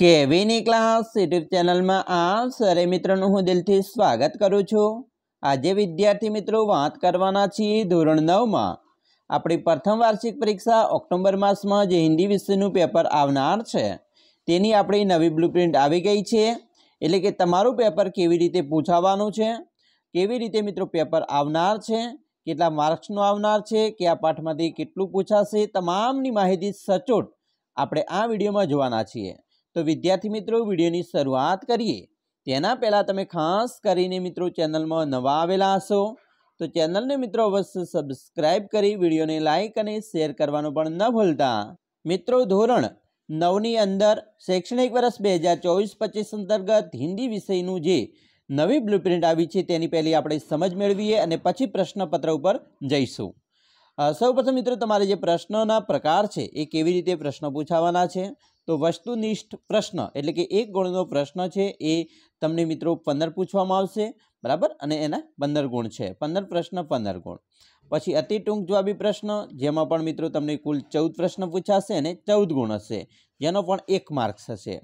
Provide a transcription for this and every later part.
કેવીની class YouTube ચેનલમાં આ સરે મિત્રોનું હું દિલથી સ્વાગત કરું છું આજે વિદ્યાર્થી મિત્રો વાત કરવાના છીએ ધોરણ નવમાં આપણી પ્રથમ વાર્ષિક પરીક્ષા ઓક્ટોબર માસમાં જે હિન્દી વિષયનું પેપર આવનાર છે તેની આપણી નવી બ્લુપ્રિન્ટ આવી ગઈ છે એટલે કે તમારું પેપર કેવી રીતે પૂછાવાનું છે કેવી રીતે મિત્રો પેપર આવનાર છે કેટલા માર્ક્સનું આવનાર છે કે આ પાઠમાંથી કેટલું પૂછાશે તમામની માહિતી સચોટ આપણે આ વિડીયોમાં જોવાના છીએ તો વિદ્યાર્થી મિત્રો વિડીયોની શરૂઆત કરીએ તેના પહેલાં તમે ખાસ કરીને મિત્રો ચેનલમાં નવા આવેલા હશો તો ચેનલને મિત્રો અવશ્ય સબસ્ક્રાઇબ કરી વિડીયોને લાઇક અને શેર કરવાનું પણ ન ભૂલતા મિત્રો ધોરણ નવની અંદર શૈક્ષણિક વર્ષ બે હજાર ચોવીસ પચીસ અંતર્ગત હિન્દી વિષયનું જે નવી બ્લુપ્રિન્ટ આવી છે તેની પહેલી આપણે સમજ મેળવીએ અને પછી પ્રશ્નપત્ર ઉપર જઈશું સૌપ્રથમ મિત્રો તમારે જે પ્રશ્નોના પ્રકાર છે એ કેવી રીતે પ્રશ્ન પૂછાવાના છે તો વસ્તુનિષ્ઠ પ્રશ્ન એટલે કે એક ગુણનો પ્રશ્ન છે એ તમને મિત્રો પંદર પૂછવામાં આવશે બરાબર અને એના પંદર ગુણ છે પંદર પ્રશ્ન પંદર ગુણ પછી અતિ ટૂંક જવાબી પ્રશ્ન જેમાં પણ મિત્રો તમને કુલ ચૌદ પ્રશ્ન પૂછાશે અને ચૌદ ગુણ હશે જેનો પણ એક માર્ક્સ હશે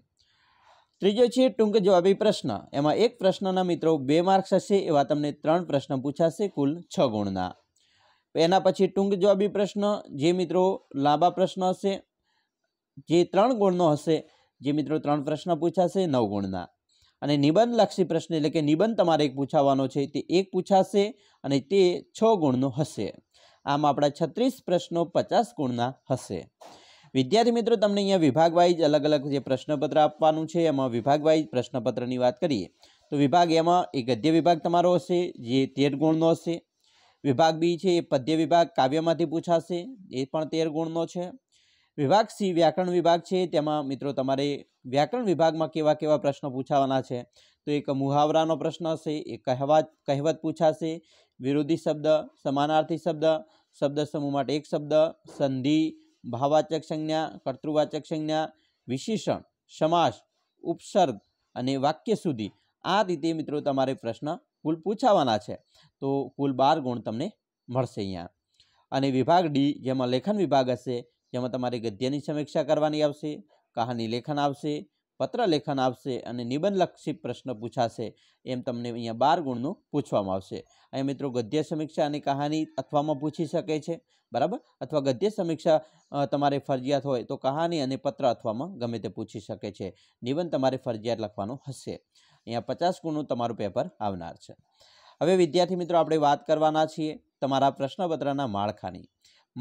ત્રીજો છે ટૂંક જવાબી પ્રશ્ન એમાં એક પ્રશ્નના મિત્રો બે માર્ક્સ હશે એવા તમને ત્રણ પ્રશ્ન પૂછાશે કુલ છ ગુણના એના પછી ટૂંક જવાબી પ્રશ્ન જે મિત્રો લાંબા પ્રશ્ન હશે જે ત્રણ ગુણનો હશે જે મિત્રો ત્રણ પ્રશ્ન પૂછાશે નવ ગુણના અને નિબંધલક્ષી પ્રશ્ન એટલે કે નિબંધ તમારે એક પૂછાવાનો છે તે એક પૂછાશે અને તે છ ગુણનો હશે આમ આપણા છત્રીસ પ્રશ્નો પચાસ ગુણના હશે વિદ્યાર્થી મિત્રો તમને અહીંયા વિભાગ વાઇઝ અલગ અલગ જે પ્રશ્નપત્ર આપવાનું છે એમાં વિભાગ પ્રશ્નપત્રની વાત કરીએ તો વિભાગ એમાં એ ગદ્ય વિભાગ તમારો હશે જે તેર ગુણનો હશે વિભાગ બી છે એ પદ્ય વિભાગ કાવ્યમાંથી પૂછાશે એ પણ તેર ગુણનો છે વિભાગ સી વ્યાકરણ વિભાગ છે તેમાં મિત્રો તમારે વ્યાકરણ વિભાગમાં કેવા કેવા પ્રશ્નો પૂછાવાના છે તો એક મુહાવરાનો પ્રશ્ન હશે એ કહેવાત કહેવત પૂછાશે વિરોધી શબ્દ સમાનાર્થી શબ્દ શબ્દ સમૂહ માટે એક શબ્દ સંધિ ભાવવાચક સંજ્ઞા કર્તૃવાચક સંજ્ઞા વિશેષણ સમાસ ઉપસર્ગ અને વાક્ય સુધી આ રીતે મિત્રો તમારે પ્રશ્ન કુલ પૂછાવાના છે તો કુલ બાર ગુણ તમને મળશે અહીંયા અને વિભાગ ડી જેમાં લેખન વિભાગ હશે જેમાં તમારે ગદ્યની સમીક્ષા કરવાની આવશે કહાની લેખન આવશે પત્ર લેખન આવશે અને નિબંધલક્ષી પ્રશ્ન પૂછાશે એમ તમને અહીંયા બાર ગુણનું પૂછવામાં આવશે અહીંયા મિત્રો ગદ્ય સમીક્ષા અને કહાની અથવામાં પૂછી શકે છે બરાબર અથવા ગદ્ય સમીક્ષા તમારે ફરજિયાત હોય તો કહાની અને પત્ર અથવામાં ગમે તે પૂછી શકે છે નિબંધ તમારે ફરજિયાત લખવાનો હશે અહીંયા પચાસ ગુણનું તમારું પેપર આવનાર છે હવે વિદ્યાર્થી મિત્રો આપણે વાત કરવાના છીએ તમારા પ્રશ્નપત્રના માળખાની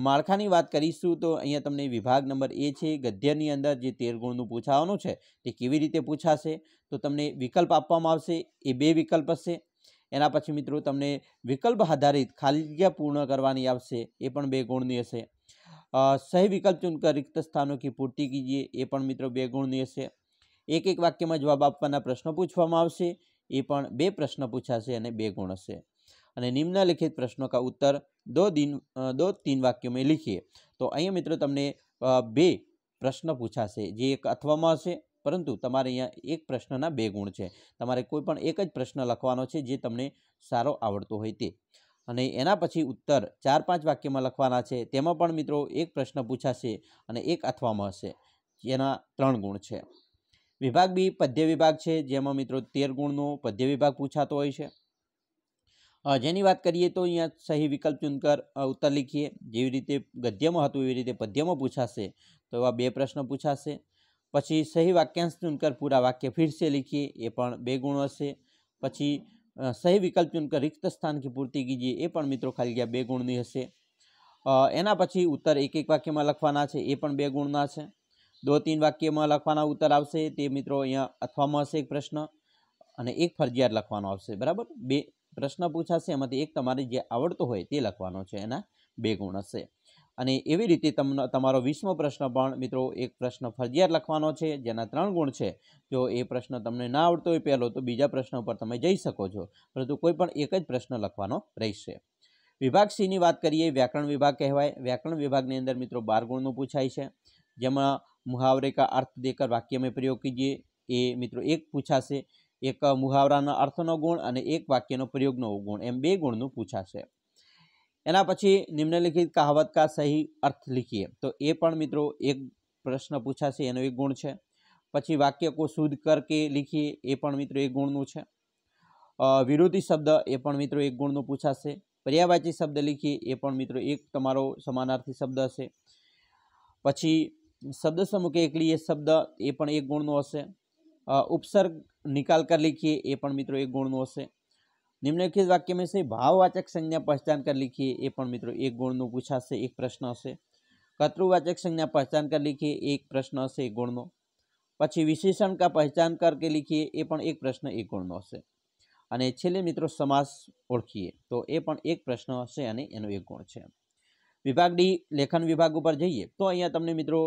માળખાની વાત કરીશું તો અહીંયા તમને વિભાગ નંબર એ છે ગદ્યની અંદર જે તેર ગુણનું પૂછાવાનું છે તે કેવી રીતે પૂછાશે તો તમને વિકલ્પ આપવામાં આવશે એ બે વિકલ્પ હશે એના પછી મિત્રો તમને વિકલ્પ આધારિત ખાલી પૂર્ણ કરવાની આવશે એ પણ બે ગુણની હશે સહી વિકલ્પ ચૂનકર રિક્ત સ્થાનો કે પૂર્તિ કીજીએ એ પણ મિત્રો બે ગુણની હશે એક એક વાક્યમાં જવાબ આપવાના પ્રશ્નો પૂછવામાં આવશે એ પણ બે પ્રશ્ન પૂછાશે અને બે ગુણ હશે અને નિમ્નલિખિત પ્રશ્નો કા ઉત્તર દો દિન દો તીન વાક્યો મેં લીખીએ તો અહીંયા મિત્રો તમને બે પ્રશ્ન પૂછાશે જે એક અથવામાં હશે પરંતુ તમારે અહીંયા એક પ્રશ્નના બે ગુણ છે તમારે કોઈ પણ એક જ પ્રશ્ન લખવાનો છે જે તમને સારો આવડતો હોય તે અને એના પછી ઉત્તર ચાર પાંચ વાક્યમાં લખવાના છે તેમાં પણ મિત્રો એક પ્રશ્ન પૂછાશે અને એક અથવામાં હશે એના ત્રણ ગુણ છે વિભાગ બી પદ્ય વિભાગ છે જેમાં મિત્રો તેર ગુણનો પદ્ય વિભાગ પૂછાતો હોય છે જેની વાત કરીએ તો અહીંયા સહી વિકલ્પ ચૂનકર ઉત્તર લખીએ જેવી રીતે ગદ્યમાં હતું એવી રીતે પદ્યમાં પૂછાશે તો એવા બે પ્રશ્ન પૂછાશે પછી સહી વાક્યાંશ ચૂનકર પૂરા વાક્ય ફિરશે લખીએ એ પણ બે ગુણ હશે પછી સહી વિકલ્પ ચૂનકર રિક્ત સ્થાન કે પૂર્તિ કીજીએ એ પણ મિત્રો ખાલી ગયા બે ગુણની હશે એના પછી ઉત્તર એક એક વાક્યમાં લખવાના છે એ પણ બે ગુણના છે દો તીન વાક્યમાં લખવાના ઉત્તર આવશે તે મિત્રો અહીંયા અથવામાં હશે એક પ્રશ્ન અને એક ફરજિયાત લખવાનો આવશે બરાબર બે પ્રશ્ન પૂછાશે એમાંથી એક તમારે જે આવડતો હોય તે લખવાનો છે એના બે ગુણ હશે અને એવી રીતે તમને તમારો વીસમો પ્રશ્ન પણ મિત્રો એક પ્રશ્ન ફરજિયાત લખવાનો છે જેના ત્રણ ગુણ છે જો એ પ્રશ્ન તમને ના આવડતો હોય પહેલો તો બીજા પ્રશ્ન પર તમે જઈ શકો છો પરંતુ કોઈપણ એક જ પ્રશ્ન લખવાનો રહેશે વિભાગ સીની વાત કરીએ વ્યાકરણ વિભાગ કહેવાય વ્યાકરણ વિભાગની અંદર મિત્રો બાર ગુણનું પૂછાય છે જેમાં मुहावरे का अर्थ देकर वाक्य में प्रयोग कीजिए એ મિત્રો એક પૂછાશે એક મુહાવરાનો અર્થનો ગુણ અને એક વાક્યનો પ્રયોગનો ગુણ એમ બે ગુણનું પૂછાશે એના પછી નિમ્નલિખિત કહાવત કા સહી અર્થ લખીએ તો એ પણ મિત્રો એક પ્રશ્ન પૂછાશે એનો એક ગુણ છે પછી વાક્ય કો શુદ્ધ કરકે લખીએ એ પણ મિત્રો એક ગુણનું છે વિરોધી શબ્દ એ પણ મિત્રો એક ગુણનું પૂછાશે પર્યાવાચી શબ્દ લખીએ એ પણ મિત્રો એક તમારો સમાનાર્થી શબ્દ હશે પછી શબ્દ સમૂહ કે એકલી એ શબ્દ એ પણ એક ગુણનો હશે ઉપસર્ગ નિકાલ કર लिखिए એ પણ મિત્રો એક ગુણનો હશે નિમ્નલિખિત વાક્યમાં સે ભાવવાચક સંજ્ઞા પહેચાન કર लिखिए એ પણ મિત્રો એક ગુણનું પૂછાશે એક પ્રશ્ન હશે કર્તૃવાચક સંજ્ઞા પહચાન કર लिखिए એક પ્રશ્ન હશે એક ગુણનો પછી વિશેષણ કા પહેચાન કર કે लिखिए એ પણ એક પ્રશ્ન એક ગુણનો હશે અને છેલ્લે મિત્રો સમાસ ઓળખીએ તો એ પણ એક પ્રશ્ન હશે અને એનો એક ગુણ છે વિભાગ ડી લેખન વિભાગ ઉપર જઈએ તો અહીંયા તમને મિત્રો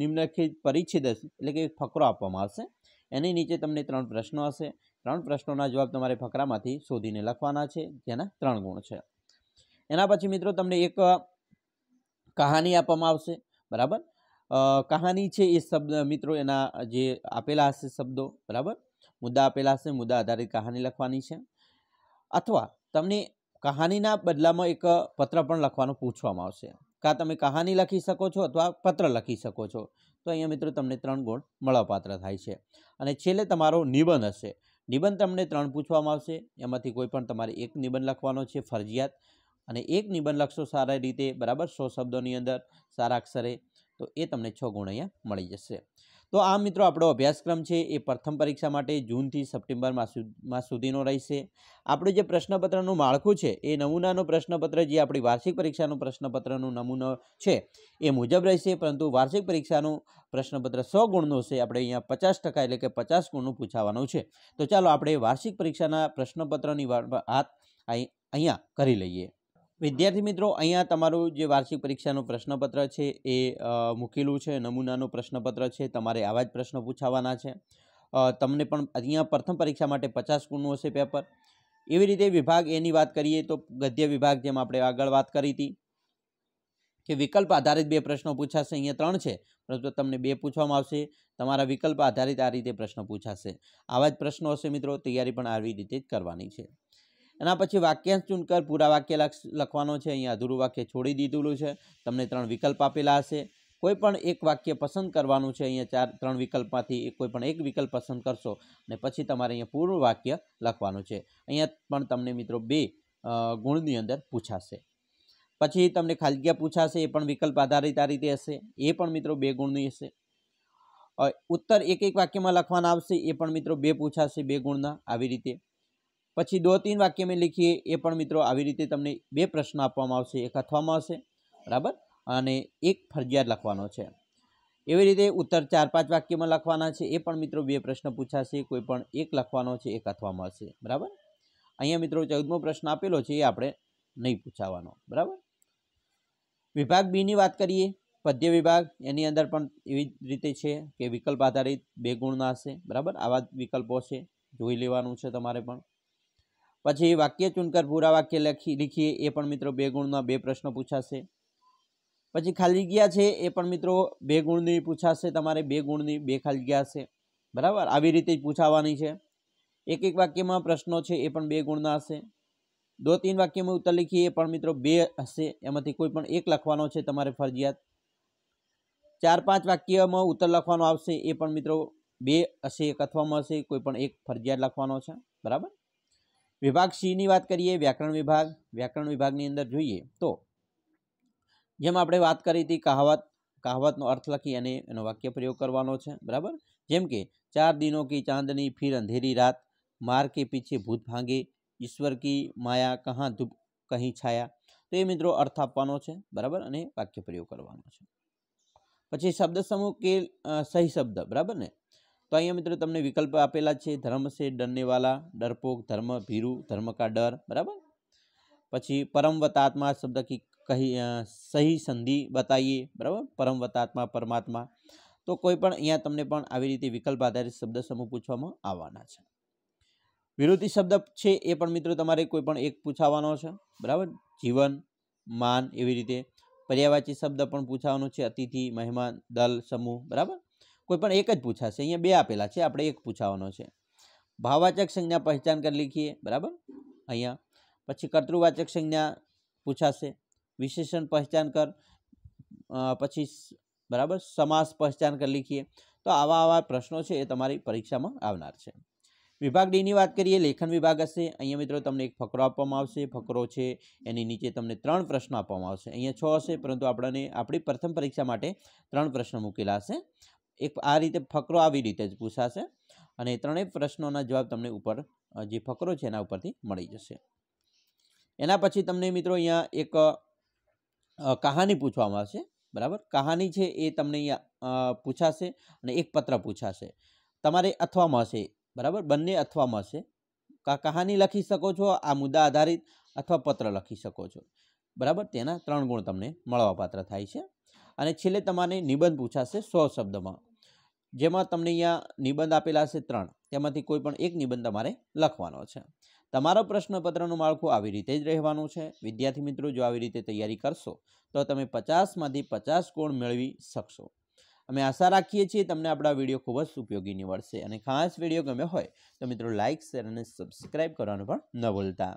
નિમ્નલિખિત પરિચ્છેદ એટલે કે ફકરો આપવામાં આવશે એની નીચે તમને ત્રણ પ્રશ્નો હશે ત્રણ પ્રશ્નોના જવાબ તમારે ફકરામાંથી શોધીને લખવાના છે જેના ત્રણ ગુણ છે એના પછી મિત્રો તમને એક કહાની આપવામાં આવશે બરાબર કહાની છે એ શબ્દ મિત્રો એના જે આપેલા હશે શબ્દો બરાબર મુદ્દા આપેલા હશે મુદ્દા આધારિત કહાની લખવાની છે અથવા તમને કહાનીના બદલામાં એક પત્ર પણ લખવાનું પૂછવામાં આવશે કાં તમે કહાની લખી શકો છો અથવા પત્ર લખી શકો છો તો અહીંયા મિત્રો તમને ત્રણ ગુણ મળવાપાત્ર થાય છે અને છેલ્લે તમારો નિબંધ હશે નિબંધ તમને ત્રણ પૂછવામાં આવશે એમાંથી કોઈ પણ તમારે એક નિબંધ લખવાનો છે ફરજિયાત અને એક નિબંધ લખશો સારા રીતે બરાબર સો શબ્દોની અંદર સારા અક્ષરે તો એ તમને છ ગુણ અહીંયા મળી જશે તો આ મિત્રો આપણો અભ્યાસક્રમ છે એ પ્રથમ પરીક્ષા માટે જૂનથી સપ્ટેમ્બર માસ સુધીનો રહેશે આપણું જે પ્રશ્નપત્રનું માળખું છે એ નમૂનાનું પ્રશ્નપત્ર જે આપણી વાર્ષિક પરીક્ષાનું પ્રશ્નપત્રનું નમૂનો છે એ મુજબ રહેશે પરંતુ વાર્ષિક પરીક્ષાનું પ્રશ્નપત્ર સો ગુણનું હશે આપણે અહીંયા પચાસ ટકા એટલે કે પચાસ ગુણનું પૂછાવાનું છે તો ચાલો આપણે વાર્ષિક પરીક્ષાના પ્રશ્નપત્રની વાત અહીંયા કરી લઈએ વિદ્યાર્થી મિત્રો અહીંયા તમારું જે વાર્ષિક પરીક્ષાનું પ્રશ્નપત્ર છે એ મૂકેલું છે નમૂનાનું પ્રશ્નપત્ર છે તમારે આવા જ પ્રશ્નો પૂછાવાના છે તમને પણ અહીંયા પ્રથમ પરીક્ષા માટે પચાસ ગુણનું હશે પેપર એવી રીતે વિભાગ એની વાત કરીએ તો ગદ્ય વિભાગ જેમ આપણે આગળ વાત કરી હતી કે વિકલ્પ આધારિત બે પ્રશ્નો પૂછાશે અહીંયા ત્રણ છે પરંતુ તમને બે પૂછવામાં આવશે તમારા વિકલ્પ આધારિત આ રીતે પ્રશ્ન પૂછાશે આવા જ પ્રશ્નો હશે મિત્રો તૈયારી પણ આવી રીતે જ કરવાની છે એના પછી વાક્યાંશ ચૂનકર પૂરા વાક્ય લખવાનો છે અહીંયા અધૂરું વાક્ય છોડી દીધેલું છે તમને ત્રણ વિકલ્પ આપેલા હશે કોઈ પણ એક વાક્ય પસંદ કરવાનું છે અહીંયા ચાર ત્રણ વિકલ્પમાંથી કોઈ પણ એક વિકલ્પ પસંદ કરશો અને પછી તમારે અહીંયા પૂર્ણ વાક્ય લખવાનું છે અહીંયા પણ તમને મિત્રો બે ગુણની અંદર પૂછાશે પછી તમને ખાલગ્યા પૂછાશે એ પણ વિકલ્પ આધારિત આ રીતે હશે એ પણ મિત્રો બે ગુણની હશે ઉત્તર એક એક વાક્યમાં લખવાના આવશે એ પણ મિત્રો બે પૂછાશે બે ગુણના આવી રીતે પછી દો તીન વાક્ય મેં લીખીએ એ પણ મિત્રો આવી રીતે તમને બે પ્રશ્ન આપવામાં આવશે એક અથવામાં આવશે બરાબર અને એક ફરજિયાત લખવાનો છે એવી રીતે ઉત્તર ચાર પાંચ વાક્યમાં લખવાના છે એ પણ મિત્રો બે પ્રશ્ન પૂછાશે કોઈ પણ એક લખવાનો છે એક અથવામાં હશે બરાબર અહીંયા મિત્રો ચૌદમો પ્રશ્ન આપેલો છે એ આપણે નહીં પૂછાવાનો બરાબર વિભાગ બીની વાત કરીએ પદ્ય વિભાગ એની અંદર પણ એવી રીતે છે કે વિકલ્પ આધારિત બે ગુણના હશે બરાબર આવા વિકલ્પો છે જોઈ લેવાનું છે તમારે પણ પછી વાક્ય ચૂનકર પૂરા વાક્ય લખી લીખીએ એ પણ મિત્રો બે ગુણના બે પ્રશ્નો પૂછાશે પછી ખાલી ગયા છે એ પણ મિત્રો બે ગુણની પૂછાશે તમારે બે ગુણની બે ખાલી ગયા હશે બરાબર આવી રીતે પૂછાવાની છે એક એક વાક્યમાં પ્રશ્નો છે એ પણ બે ગુણના હશે દો તીન વાક્યમાં ઉત્તર લખીએ એ પણ મિત્રો બે હશે એમાંથી કોઈ પણ એક લખવાનો છે તમારે ફરજિયાત ચાર પાંચ વાક્યમાં ઉત્તર લખવાનો આવશે એ પણ મિત્રો બે હશે એક અથવામાં હશે કોઈ પણ એક ફરજિયાત લખવાનો છે બરાબર વિભાગ સીની વાત કરીએ વ્યાકરણ વિભાગ વ્યાકરણ વિભાગની અંદર જોઈએ તો જેમ આપણે વાત કરી હતી કહાવત કહાવતનો અર્થ લખી અને એનો વાક્ય પ્રયોગ કરવાનો છે બરાબર જેમ કે ચાર દિનો કી ચાંદની ફિર અંધેરી રાત માર કે પીછે ભૂત ભાંગે ઈશ્વર કી માયા કહાં ધૂપ કહી છાયા તો એ મિત્રો અર્થ આપવાનો છે બરાબર અને વાક્ય પ્રયોગ કરવાનો છે પછી શબ્દ સમૂહ કે સહી શબ્દ બરાબર ને તો અહીંયા મિત્રો તમને વિકલ્પ આપેલા છે ધર્મ છે ડરનેવાલા ડરપોક ધર્મ ભીરુ ધર્મ કા ડર બરાબર પછી પરમવતાત્મા શબ્દ કી કહી સહી સંધિ બતાવીએ બરાબર પરમવતાત્મા પરમાત્મા તો કોઈ પણ અહીંયા તમને પણ આવી રીતે વિકલ્પ આધારિત શબ્દ સમૂહ પૂછવામાં આવવાના છે વિરોધી શબ્દ છે એ પણ મિત્રો તમારે કોઈ પણ એક પૂછાવાનો છે બરાબર જીવન માન એવી રીતે પર્યાવાચી શબ્દ પણ પૂછવાનો છે અતિથિ મહેમાન દલ સમૂહ બરાબર કોઈ પણ એક જ પૂછાશે અહીંયા બે આપેલા છે આપણે એક પૂછાવાનો છે ભાવવાચક સંજ્ઞા પહેચાન કરી લખીએ બરાબર અહીંયા પછી કર્તૃવાચક સંજ્ઞા પૂછાશે વિશેષણ પહેચાન કર પછી બરાબર સમાસ પહેચાન કરી લખીએ તો આવા આવા પ્રશ્નો છે એ તમારી પરીક્ષામાં આવનાર છે વિભાગ ડીની વાત કરીએ લેખન વિભાગ હશે અહીંયા મિત્રો તમને એક ફકરો આપવામાં આવશે ફકરો છે એની નીચે તમને ત્રણ પ્રશ્નો આપવામાં આવશે અહીંયા છ હશે પરંતુ આપણને આપણી પ્રથમ પરીક્ષા માટે ત્રણ પ્રશ્નો મૂકેલા હશે એક આ રીતે ફકરો આવી રીતે જ પૂછાશે અને ત્રણેય પ્રશ્નોના જવાબ તમને ઉપર જે ફકરો છે એના ઉપરથી મળી જશે એના પછી તમને મિત્રો અહીંયા એક કહાની પૂછવામાં આવશે બરાબર કહાની છે એ તમને અહીંયા પૂછાશે અને એક પત્ર પૂછાશે તમારે અથવામાં હશે બરાબર બંને અથવામાં હશે કહાની લખી શકો છો આ મુદ્દા આધારિત અથવા પત્ર લખી શકો છો બરાબર તેના ત્રણ ગુણ તમને મળવાપાત્ર થાય છે અને છેલ્લે તમારે નિબંધ પૂછાશે સો શબ્દમાં જેમાં તમને અહીંયા નિબંધ આપેલા છે ત્રણ તેમાંથી કોઈ પણ એક નિબંધ તમારે લખવાનો છે તમારો પ્રશ્નપત્રનું માળખું આવી રીતે જ રહેવાનું છે વિદ્યાર્થી મિત્રો જો આવી રીતે તૈયારી કરશો તો તમે પચાસમાંથી પચાસ ગુણ મેળવી શકશો અમે આશા રાખીએ છીએ તમને આપણા વિડીયો ખૂબ જ ઉપયોગી નીવડશે અને ખાસ વિડીયો ગમ્યો હોય તો મિત્રો લાઇક શેર અને સબસ્ક્રાઈબ કરવાનું પણ ન ભૂલતા